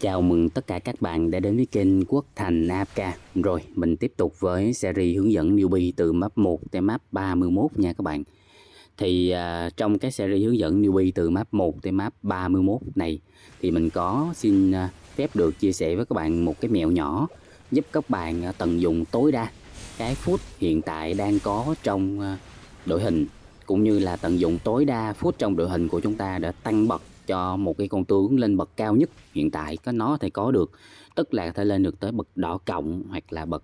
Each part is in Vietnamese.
Chào mừng tất cả các bạn đã đến với kênh Quốc Thành AFK Rồi, mình tiếp tục với series hướng dẫn newbie từ map 1 tới map 31 nha các bạn Thì à, trong cái series hướng dẫn newbie từ map 1 tới map 31 này Thì mình có xin à, phép được chia sẻ với các bạn một cái mẹo nhỏ Giúp các bạn à, tận dụng tối đa cái phút hiện tại đang có trong à, đội hình Cũng như là tận dụng tối đa phút trong đội hình của chúng ta để tăng bậc cho một cái con tướng lên bậc cao nhất hiện tại có nó thì có được tức là thể lên được tới bậc đỏ cộng hoặc là bậc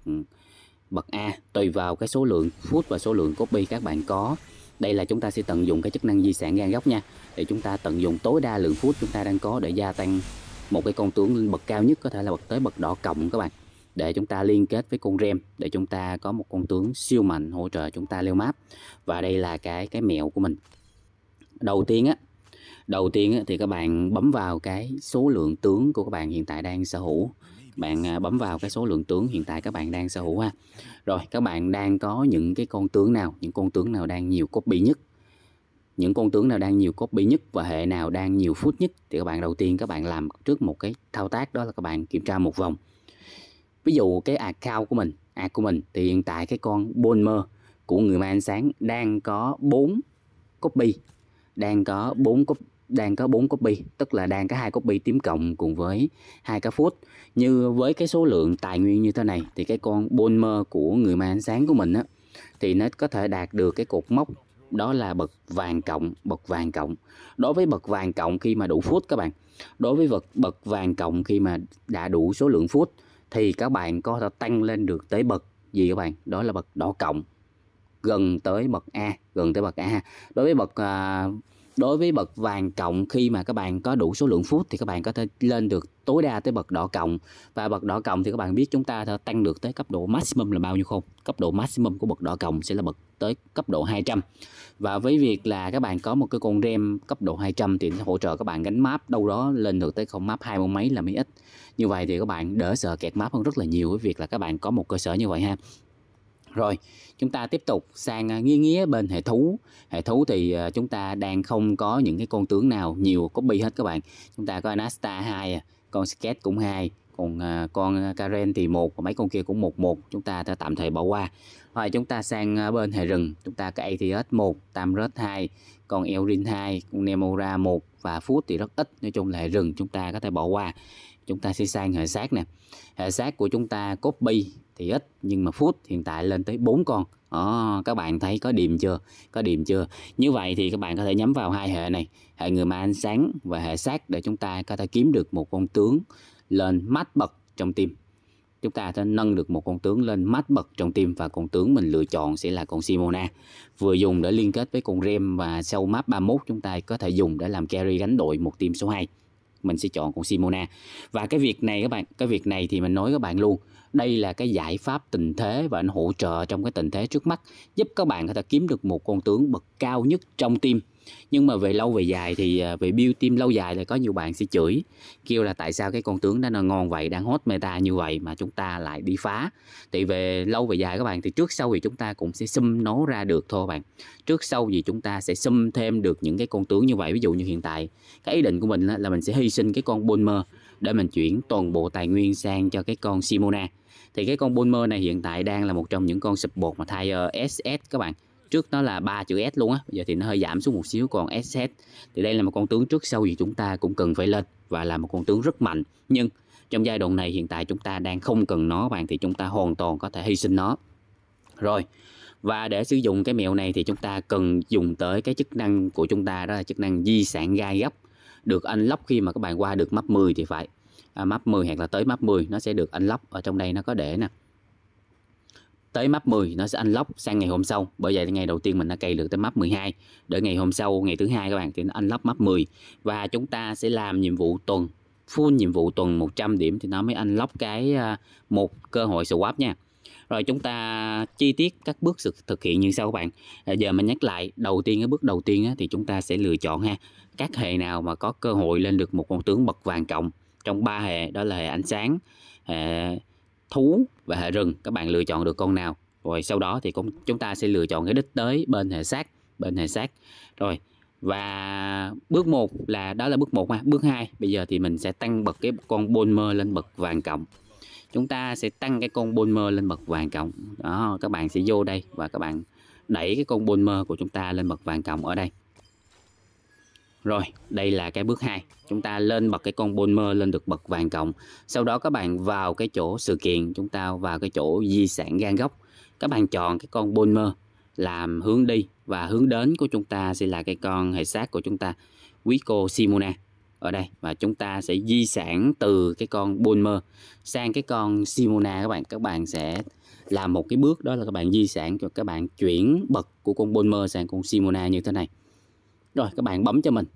bậc A tùy vào cái số lượng phút và số lượng copy các bạn có đây là chúng ta sẽ tận dụng cái chức năng di sản gan góc nha để chúng ta tận dụng tối đa lượng phút chúng ta đang có để gia tăng một cái con tướng lên bậc cao nhất có thể là bậc tới bậc đỏ cộng các bạn để chúng ta liên kết với con rem để chúng ta có một con tướng siêu mạnh hỗ trợ chúng ta leo map và đây là cái cái mẹo của mình đầu tiên á đầu tiên thì các bạn bấm vào cái số lượng tướng của các bạn hiện tại đang sở hữu bạn à, bấm vào cái số lượng tướng hiện tại các bạn đang sở hữu ha rồi các bạn đang có những cái con tướng nào những con tướng nào đang nhiều copy nhất những con tướng nào đang nhiều copy nhất và hệ nào đang nhiều phút nhất thì các bạn đầu tiên các bạn làm trước một cái thao tác đó là các bạn kiểm tra một vòng ví dụ cái account của mình account của mình thì hiện tại cái con Bonmer của người ma ánh sáng đang có 4 copy đang có bốn copy đang có bốn copy, tức là đang có hai copy tím cộng cùng với hai cái phút. Như với cái số lượng tài nguyên như thế này thì cái con Bolmer của người ma ánh sáng của mình á thì nó có thể đạt được cái cột mốc đó là bậc vàng cộng, bậc vàng cộng. Đối với bậc vàng cộng khi mà đủ phút các bạn. Đối với bậc bậc vàng cộng khi mà đã đủ số lượng phút thì các bạn có thể tăng lên được tới bậc gì các bạn? Đó là bậc đỏ cộng gần tới bậc A gần tới bậc A đối với bậc à, đối với bậc vàng cộng khi mà các bạn có đủ số lượng phút thì các bạn có thể lên được tối đa tới bậc đỏ cộng và bậc đỏ cộng thì các bạn biết chúng ta tăng được tới cấp độ maximum là bao nhiêu không cấp độ maximum của bậc đỏ cộng sẽ là bậc tới cấp độ 200 và với việc là các bạn có một cái con rem cấp độ 200 thì sẽ hỗ trợ các bạn gánh map đâu đó lên được tới không map hai mươi mấy là mấy ít như vậy thì các bạn đỡ sợ kẹt map hơn rất là nhiều với việc là các bạn có một cơ sở như vậy ha rồi, chúng ta tiếp tục sang à, nghi nghĩa bên hệ thú. Hệ thú thì à, chúng ta đang không có những cái con tướng nào nhiều copy hết các bạn. Chúng ta có Anasta 2, à, con sket cũng 2, còn con Karen thì một và mấy con kia cũng một một chúng ta đã tạm thời bỏ qua rồi chúng ta sang bên hệ rừng chúng ta có ATS 1 Tamrus 2 còn Elrin 2 con Nemora 1 và Food thì rất ít nói chung là hệ rừng chúng ta có thể bỏ qua chúng ta sẽ sang hệ xác nè hệ xác của chúng ta copy thì ít nhưng mà phút hiện tại lên tới 4 con đó, ờ, các bạn thấy có điểm chưa có điểm chưa như vậy thì các bạn có thể nhắm vào hai hệ này hệ người mà ánh sáng và hệ sát để chúng ta có thể kiếm được một con tướng lên mát bậc trong tim chúng ta sẽ nâng được một con tướng lên mát bậc trong tim và con tướng mình lựa chọn sẽ là con Simona vừa dùng để liên kết với con Rem và sau map 31 chúng ta có thể dùng để làm carry gánh đội một team số 2 mình sẽ chọn con Simona và cái việc này các bạn cái việc này thì mình nói các bạn luôn đây là cái giải pháp tình thế và anh hỗ trợ trong cái tình thế trước mắt giúp các bạn có thể kiếm được một con tướng bậc cao nhất trong tim nhưng mà về lâu về dài thì à, về build team lâu dài là có nhiều bạn sẽ chửi kêu là tại sao cái con tướng đó nó ngon vậy đang hot meta như vậy mà chúng ta lại đi phá thì về lâu về dài các bạn thì trước sau thì chúng ta cũng sẽ xâm nó ra được thôi bạn trước sau thì chúng ta sẽ xâm thêm được những cái con tướng như vậy ví dụ như hiện tại cái ý định của mình là mình sẽ hy sinh cái con Bulmer để mình chuyển toàn bộ tài nguyên sang cho cái con Simona thì cái con Bulmer này hiện tại đang là một trong những con sụp bột mà thay uh, SS các bạn trước nó là ba chữ S luôn á giờ thì nó hơi giảm xuống một xíu còn SS thì đây là một con tướng trước sau gì chúng ta cũng cần phải lên và là một con tướng rất mạnh nhưng trong giai đoạn này hiện tại chúng ta đang không cần nó bạn thì chúng ta hoàn toàn có thể hy sinh nó rồi và để sử dụng cái mẹo này thì chúng ta cần dùng tới cái chức năng của chúng ta đó là chức năng di sản gai gấp được anh lóc khi mà các bạn qua được map 10 thì phải à, map 10 hoặc là tới map 10 nó sẽ được unlock ở trong đây nó có để nè tới map 10 nó sẽ unlock sang ngày hôm sau bởi vậy ngày đầu tiên mình đã cày được tới map 12 để ngày hôm sau ngày thứ hai các bạn thì nó unlock map 10 và chúng ta sẽ làm nhiệm vụ tuần full nhiệm vụ tuần 100 điểm thì nó mới unlock cái à, một cơ hội swap nha rồi chúng ta chi tiết các bước thực hiện như sau các bạn à, giờ mình nhắc lại đầu tiên cái bước đầu tiên á, thì chúng ta sẽ lựa chọn ha các hệ nào mà có cơ hội lên được một con tướng bậc vàng cộng trong ba hệ đó là hệ ánh sáng hệ thú và hệ rừng các bạn lựa chọn được con nào rồi sau đó thì cũng chúng ta sẽ lựa chọn cái đích tới bên hệ xác bên hệ xác rồi và bước 1 là đó là bước 1 ha. Bước 2 bây giờ thì mình sẽ tăng bậc cái con Bonmer lên bậc vàng cộng. Chúng ta sẽ tăng cái con Bonmer lên bậc vàng cộng. Đó, các bạn sẽ vô đây và các bạn đẩy cái con Bonmer của chúng ta lên bậc vàng cộng ở đây. Rồi, đây là cái bước 2. Chúng ta lên bật cái con Bonmer lên được bật vàng cộng. Sau đó các bạn vào cái chỗ sự kiện, chúng ta vào cái chỗ di sản gan gốc. Các bạn chọn cái con Bonmer làm hướng đi và hướng đến của chúng ta sẽ là cái con hệ sát của chúng ta, quý cô Simona ở đây và chúng ta sẽ di sản từ cái con Bonmer sang cái con Simona các bạn các bạn sẽ làm một cái bước đó là các bạn di sản cho các bạn chuyển bậc của con Bonmer sang con Simona như thế này rồi các bạn bấm cho mình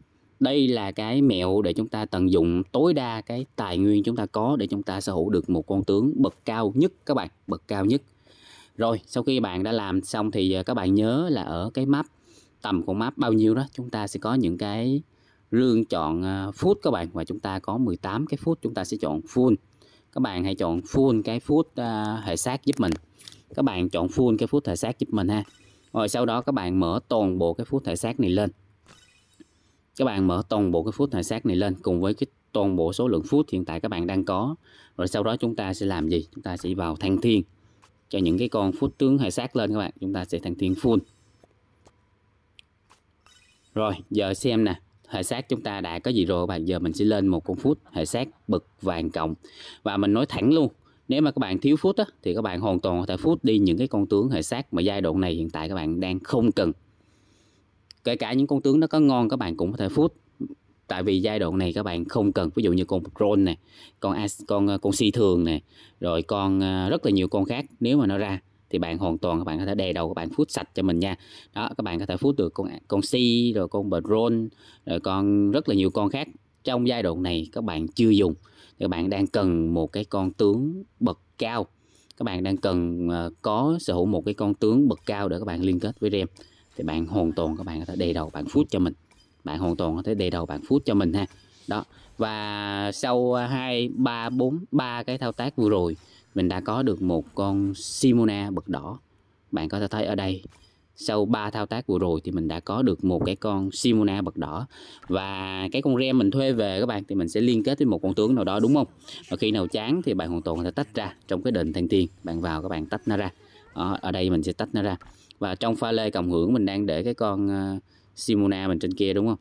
đây là cái mẹo để chúng ta tận dụng tối đa cái tài nguyên chúng ta có để chúng ta sở hữu được một con tướng bậc cao nhất các bạn bậc cao nhất rồi sau khi bạn đã làm xong thì à, các bạn nhớ là ở cái map tầm của map bao nhiêu đó chúng ta sẽ có những cái rương chọn food à, các bạn và chúng ta có 18 cái food chúng ta sẽ chọn full các bạn hãy chọn full cái food uh, à, hệ sát giúp mình các bạn chọn full cái food hệ sát giúp mình ha rồi sau đó các bạn mở toàn bộ cái phút hệ sát này lên các bạn mở toàn bộ cái phút thời xác này lên cùng với cái toàn bộ số lượng phút hiện tại các bạn đang có rồi sau đó chúng ta sẽ làm gì chúng ta sẽ vào thăng thiên cho những cái con phút tướng hệ sát lên các bạn chúng ta sẽ thăng thiên full rồi giờ xem nè hệ sát chúng ta đã có gì rồi các bạn giờ mình sẽ lên một con phút hệ sát bực vàng cộng và mình nói thẳng luôn nếu mà các bạn thiếu phút á, thì các bạn hoàn toàn có thể phút đi những cái con tướng hệ sát mà giai đoạn này hiện tại các bạn đang không cần kể cả những con tướng nó có ngon các bạn cũng có thể phút tại vì giai đoạn này các bạn không cần ví dụ như con Patron này con as con ờ, con si thường này rồi con ờ, rất là nhiều con khác nếu mà nó ra thì bạn hoàn toàn các bạn có thể đè đầu các bạn phút sạch cho mình nha đó các bạn có thể phút được con con si rồi con Patron rồi con rất là nhiều con khác trong giai đoạn này các bạn chưa dùng các bạn đang cần một cái con tướng bậc cao các bạn đang cần ờ, có sở hữu một cái con tướng bậc cao để các bạn liên kết với rem thì bạn hoàn toàn các bạn có thể đề đầu bạn phút cho mình bạn hoàn toàn có thể đề đầu bạn phút cho mình ha đó và sau à, hai ba bốn ba cái thao tác vừa rồi mình đã có được một con Simona bậc đỏ bạn có thể thấy ở đây sau 3 thao tác vừa rồi thì mình đã có được một cái con Simona bậc đỏ và cái con rem mình thuê về các bạn thì mình sẽ liên kết với một con tướng nào đó đúng không và khi nào chán thì bạn hoàn toàn có thể tách ra trong cái đền thanh tiền bạn vào các bạn tách nó ra ở đây mình sẽ tách nó ra và trong pha lê cộng hưởng mình đang để cái con ờ, Simona mình trên kia đúng không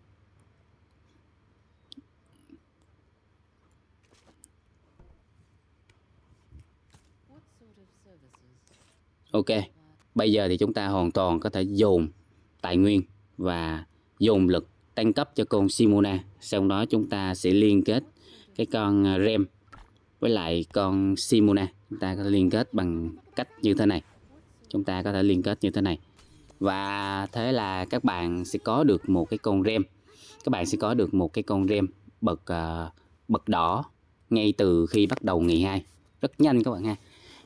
Ok, bây giờ thì chúng ta hoàn toàn có thể dồn tài nguyên và dồn lực tăng cấp cho con Simona. Sau đó chúng ta sẽ liên kết cái con ờ, Rem với lại con Simona. Chúng ta có liên kết bằng cách như thế này chúng ta có thể liên kết như thế này và thế là các bạn sẽ có được một cái con rem các bạn sẽ có được một cái con rem bật uh, bật đỏ ngay từ khi bắt đầu ngày 2 rất nhanh các bạn ha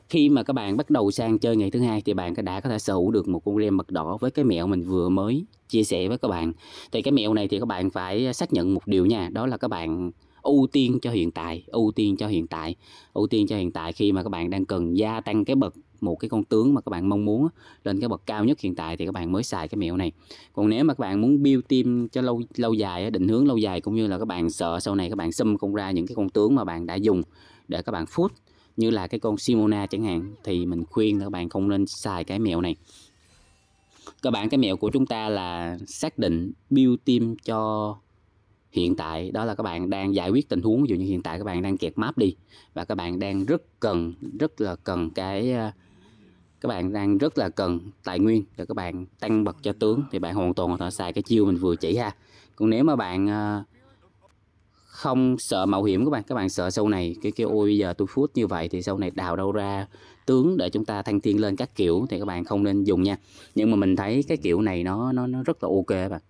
khi mà các bạn bắt đầu sang chơi ngày thứ hai thì bạn đã có thể sở hữu được một con rem mật đỏ với cái mẹo mình vừa mới chia sẻ với các bạn thì cái mẹo này thì các bạn phải xác nhận một điều nha đó là các bạn ưu tiên cho hiện tại ưu tiên cho hiện tại ưu tiên cho hiện tại khi mà các bạn đang cần gia tăng cái bậc một cái con tướng mà các bạn mong muốn lên cái bậc cao nhất hiện tại thì các bạn mới xài cái mẹo này còn nếu mà các bạn muốn build team cho lâu lâu dài định hướng lâu dài cũng như là các bạn sợ sau này các bạn xâm không ra những cái con tướng mà bạn đã dùng để các bạn phút như là cái con Simona chẳng hạn thì mình khuyên là các bạn không nên xài cái mẹo này các bạn cái mẹo của chúng ta là xác định build team cho hiện tại đó là các bạn đang giải quyết tình huống ví dụ như hiện tại các bạn đang kẹt map đi và các bạn đang rất cần rất là cần cái ờ, các bạn đang rất là cần tài nguyên để các bạn tăng bậc cho tướng thì bạn hoàn toàn có thể xài cái chiêu mình vừa chỉ ha còn nếu mà bạn ờ, không sợ mạo hiểm các bạn các bạn sợ sau này cái kêu ôi bây giờ tôi phút như vậy thì sau này đào đâu ra tướng để chúng ta thăng thiên lên các kiểu thì các bạn không nên dùng nha nhưng mà mình thấy cái kiểu này nó nó nó rất là ok bạn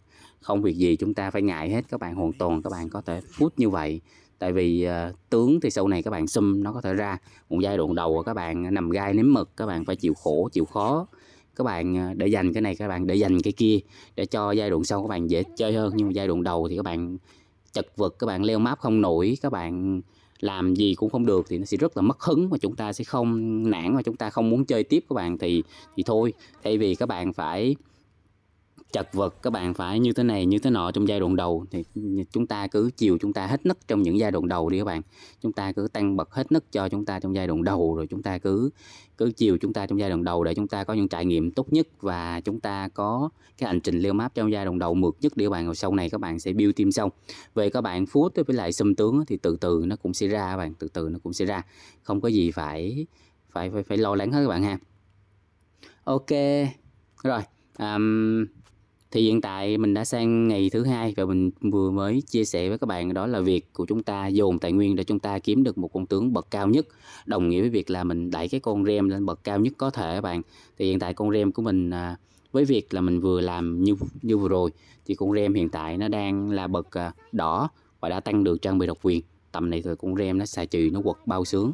không việc gì chúng ta phải ngại hết các bạn hoàn toàn các bạn có thể phút như vậy tại vì uh, tướng thì sau này các bạn xâm nó có thể ra một giai đoạn đầu các bạn nằm gai nếm mực các bạn phải chịu khổ chịu khó các bạn để dành cái này các bạn để dành cái kia để cho giai đoạn sau các bạn dễ chơi hơn nhưng mà giai đoạn đầu thì các bạn chật vật các bạn leo map không nổi các bạn làm gì cũng không được thì nó sẽ rất là mất hứng và chúng ta sẽ không nản và chúng ta không muốn chơi tiếp các bạn thì thì thôi thay vì các bạn phải chật vật các bạn phải như thế này như thế nọ trong giai đoạn đầu thì chúng ta cứ chiều chúng ta hết nấc trong những giai đoạn đầu đi các bạn chúng ta cứ tăng bậc hết nấc cho chúng ta trong giai đoạn đầu rồi chúng ta cứ cứ chiều chúng ta trong giai đoạn đầu để chúng ta có những trải nghiệm tốt nhất và chúng ta có cái hành trình leo map trong giai đoạn đầu mượt nhất đi các bạn rồi sau này các bạn sẽ build team xong về các bạn phút với lại xâm tướng thì từ từ nó cũng sẽ ra các bạn từ từ nó cũng sẽ ra không có gì phải phải phải, phải lo lắng hết các bạn ha ok rồi um, thì hiện tại mình đã sang ngày thứ hai và mình vừa mới chia sẻ với các bạn đó là việc của chúng ta dồn tài nguyên để chúng ta kiếm được một con tướng bậc cao nhất đồng nghĩa với việc là mình đẩy cái con rem lên bậc cao nhất có thể các bạn thì hiện tại con rem của mình à, với việc là mình vừa làm như như vừa rồi thì con rem hiện tại nó đang là bậc à, đỏ và đã tăng được trang bị độc quyền tầm này thì con rem nó xài trừ nó quật bao sướng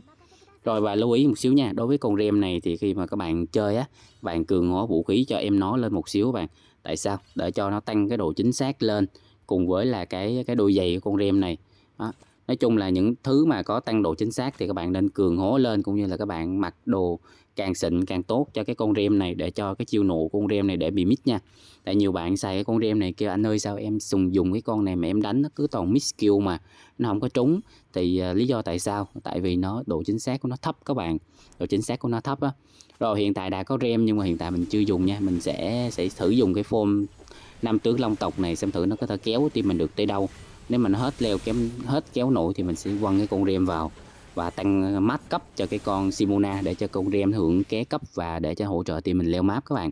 rồi và lưu ý một xíu nha đối với con rem này thì khi mà các bạn chơi á bạn cường hóa vũ khí cho em nó lên một xíu bạn tại sao để cho nó tăng cái độ chính xác lên cùng với là cái cái đôi giày của con rem này đó nói chung là những thứ mà có tăng độ chính xác thì các bạn nên cường hố lên cũng như là các bạn mặc đồ càng xịn càng tốt cho cái con rem này để cho cái chiêu nụ con rem này để bị mít nha tại nhiều bạn xài cái con rem này kêu anh ơi sao em sùng dùng cái con này mà em đánh nó cứ toàn miss skill mà nó không có trúng thì uh, lý do tại sao tại vì nó độ chính xác của nó thấp các bạn độ chính xác của nó thấp á rồi hiện tại đã có rem nhưng mà hiện tại mình chưa dùng nha mình sẽ sẽ thử dùng cái form năm tướng long tộc này xem thử nó có thể kéo tim mình được tới đâu nếu mình hết leo kém hết kéo nổi thì mình sẽ quăng cái con rem vào và tăng ờ, mát cấp cho cái con Simona để cho con rem hưởng ké cấp và để cho hỗ trợ team mình leo map các bạn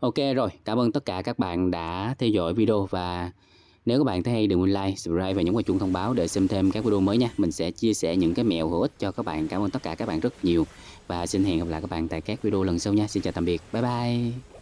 Ok rồi, cảm ơn tất cả các bạn đã theo dõi video và nếu các bạn thấy hay đừng quên like, subscribe và nhấn vào chuông thông báo để xem thêm các video mới nha. Mình sẽ chia sẻ những cái mẹo hữu ích cho các bạn. Cảm ơn tất cả các bạn rất nhiều và xin hẹn gặp lại các bạn tại các video lần sau nha. Xin chào tạm biệt. Bye bye.